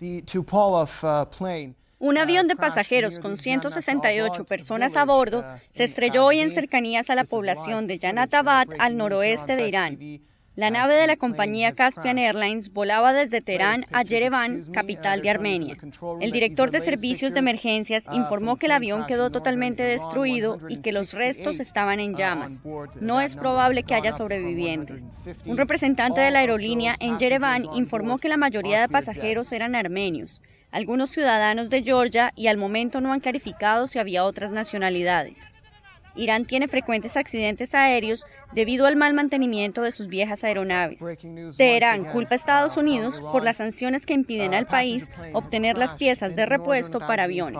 Un uh, avión de pasajeros con 168 personas a bordo uh, se estrelló hoy en cercanías a la población de Yanatabad, al noroeste de Irán. La nave de la compañía Caspian Airlines volaba desde Teherán a Yerevan, capital de Armenia. El director de servicios de emergencias uh, informó que el avión quedó totalmente destruido y que los restos estaban en llamas. No es probable que haya sobrevivientes. Un representante de la aerolínea en Yerevan informó que la mayoría de pasajeros eran armenios, algunos ciudadanos de Georgia y al momento no han clarificado si había otras nacionalidades. Irán tiene frecuentes accidentes aéreos debido al mal mantenimiento de sus viejas aeronaves. Teherán culpa a Estados uh, Unidos por las sanciones que impiden uh, al país obtener las piezas de repuesto para aviones.